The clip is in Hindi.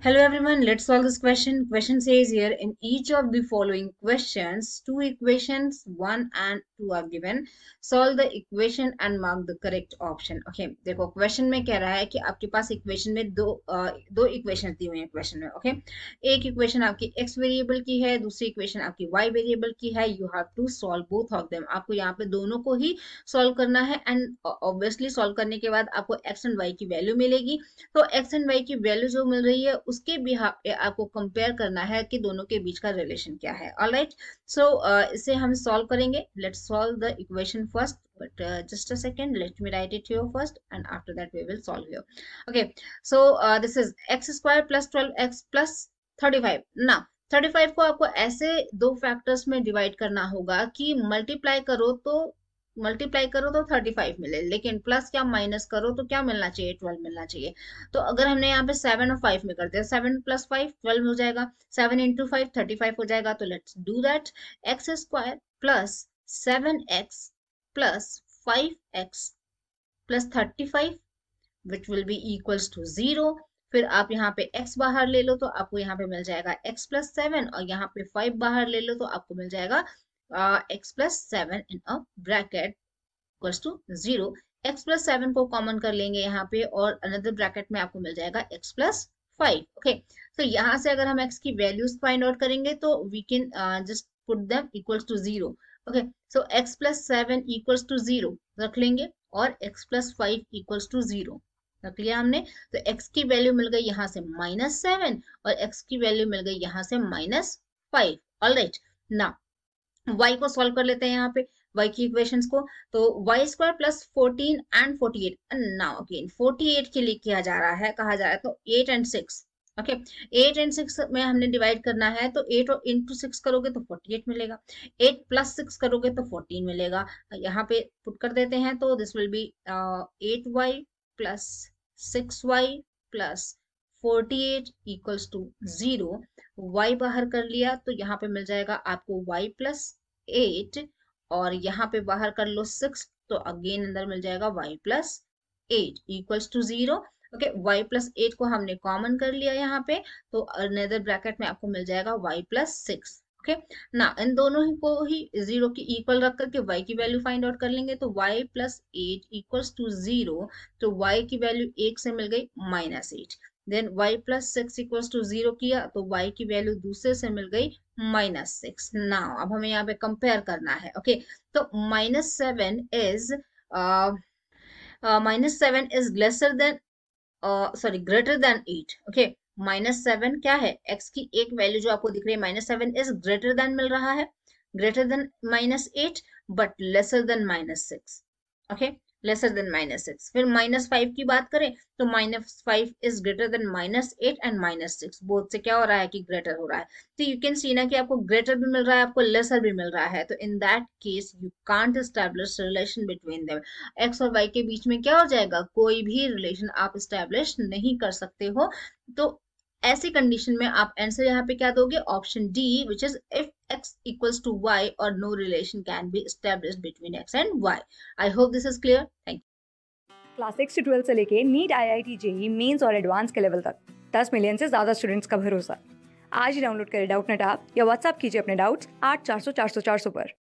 Hello everyone, let's solve this question. Question says here, in each of the following questions, two equations, one and two are given. Solve the equation and mark the correct option. Okay, देखो क्वेश्चन में कह रहा है कि आपके पास इक्वेशन में दो आ, दो इक्वेशन दी हुई है क्वेश्चन में ओके okay? एक इक्वेशन आपकी एक्स वेरिएबल की है दूसरी इक्वेशन आपकी वाई वेरिएबल की है you have to solve both of them आपको यहाँ पे दोनों को ही सॉल्व करना है एंड ऑब्वियसली सॉल्व करने के बाद आपको एक्स एंड वाई की वैल्यू मिलेगी तो एक्स एंड वाई की वैल्यू जो मिल रही है उसके भी आपको कंपेयर करना है कि दोनों के बीच का रिलेशन क्या है ऑल राइट सो इसे हम सॉल्व करेंगे let solve the equation first but just a second let me write it your first and after that we will solve your okay so this is x square plus twelve thirty five 35 को आपको ऐसे दो फैक्टर्स में डिवाइड करना होगा कि मल्टीप्लाई करो तो मल्टीप्लाई करो तो थर्टी फाइव मिले लेकिन प्लस क्या माइनस करो तो क्या मिलना चाहिए ट्वेल्व मिलना चाहिए तो अगर हमने यहाँ पे सेवन और फाइव में कर दिया सेवन प्लस फाइव ट्वेल्व हो जाएगा seven into five thirty five हो जाएगा तो let's do that x square plus seven x plus five x plus thirty five which will be equals to zero फिर आप यहाँ पे x बाहर ले लो तो आपको यहाँ पे मिल जाएगा x प्लस सेवन और यहाँ पे 5 बाहर ले लो तो आपको मिल जाएगा uh, x plus seven in a bracket equals to zero x plus seven को कॉमन कर लेंगे यहाँ पे और अनदर ब्रैकेट में आपको मिल जाएगा एक्स प्लस फाइव ओके तो यहाँ से अगर हम एक्स की वैल्यूज फाइंड आउट करेंगे तो we can just put them equals to zero okay so x plus seven equals to zero रख लेंगे और x plus five equals to zero रख लिया हमने तो x की वैल्यू मिल गई यहाँ से माइनस सेवन और x की वैल्यू मिल गई यहाँ से minus five all right now y को सॉल्व कर लेते हैं यहाँ पे वाई की इक्वेशंस को तो y square plus fourteen and forty eight now again forty eight के लिए किया जा रहा है कहा जा रहा है तो eight and six okay eight and six में हमने डिवाइड करना है तो एट और इंटू सिक्स करोगे तो फोर्टी एट मिलेगा एट प्लस सिक्स करोगे तो फोर्टीन मिलेगा यहाँ पे पुट कर देते हैं तो this will be eight y plus six y plus 48 equals to zero y बाहर कर लिया तो यहाँ पे मिल जाएगा आपको वाई प्लस एट और यहाँ पे बाहर कर लो सिक्स तो अगेन अंदर मिल जाएगा y plus eight equals to zero okay y plus eight को हमने कॉमन कर लिया यहाँ पे तो नेदर ब्रैकेट में आपको मिल जाएगा वाई प्लस सिक्स ओके ना इन दोनों ही को ही जीरो की इक्वल रख करके वाई की वैल्यू फाइंड आउट कर लेंगे तो y plus eight equals to zero तो वाई की वैल्यू एक से मिल गई minus eight then y plus six equal to zero किया तो y की वैल्यू दूसरे से मिल गई माइनस सिक्स नाउ अब हमें यहाँ पे कंपेयर करना है ओके okay? तो minus seven is minus seven is lesser than sorry greater than eight okay minus seven क्या है x की एक वैल्यू जो आपको दिख रही है minus seven is greater than मिल रहा है greater than minus eight but lesser than minus six okay lesser than minus six फिर माइनस फाइव की बात करें तो minus five is greater than minus eight and minus six both से क्या हो रहा है कि ग्रेटर हो रहा है तो यू कैन सी ना कि आपको ग्रेटर भी मिल रहा है आपको लेसर भी मिल रहा है तो in that case you can't establish relation between them x और वाई के बीच में क्या हो जाएगा कोई भी रिलेशन आप स्टैब्लिश नहीं कर सकते हो तो ऐसी कंडीशन में आप आंसर यहाँ पे क्या दोगे option D which is if x equals to y or no relation can be established between x and y. I hope this is clear. Thank you. Class six से ट्वेल्थ से लेके NEET I I T JEE mains और एडवांस के लेवल तक 10 मिलियन से ज़्यादा स्टूडेंट्स का भरोसा आज ही डाउनलोड करें डाउट नेट आप या व्हाट्सअप कीजिए अपने डाउट्स आठ चार सौ चार सौ चार सौ पर